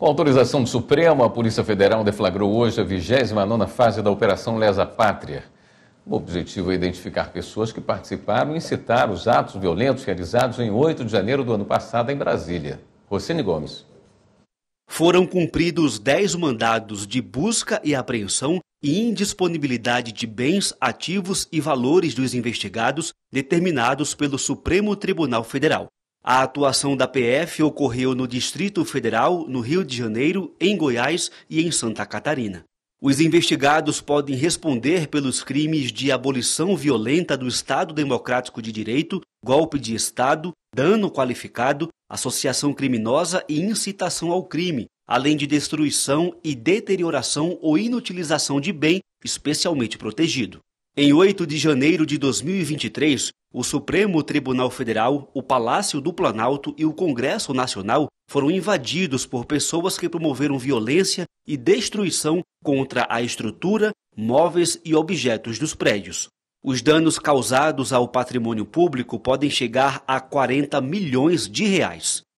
Com autorização do Supremo, a Polícia Federal deflagrou hoje a 29ª fase da Operação Lesa Pátria. O objetivo é identificar pessoas que participaram e citar os atos violentos realizados em 8 de janeiro do ano passado em Brasília. Rocine Gomes. Foram cumpridos 10 mandados de busca e apreensão e indisponibilidade de bens, ativos e valores dos investigados determinados pelo Supremo Tribunal Federal. A atuação da PF ocorreu no Distrito Federal, no Rio de Janeiro, em Goiás e em Santa Catarina. Os investigados podem responder pelos crimes de abolição violenta do Estado Democrático de Direito, golpe de Estado, dano qualificado, associação criminosa e incitação ao crime, além de destruição e deterioração ou inutilização de bem especialmente protegido. Em 8 de janeiro de 2023, o Supremo Tribunal Federal, o Palácio do Planalto e o Congresso Nacional foram invadidos por pessoas que promoveram violência e destruição contra a estrutura, móveis e objetos dos prédios. Os danos causados ao patrimônio público podem chegar a 40 milhões de reais.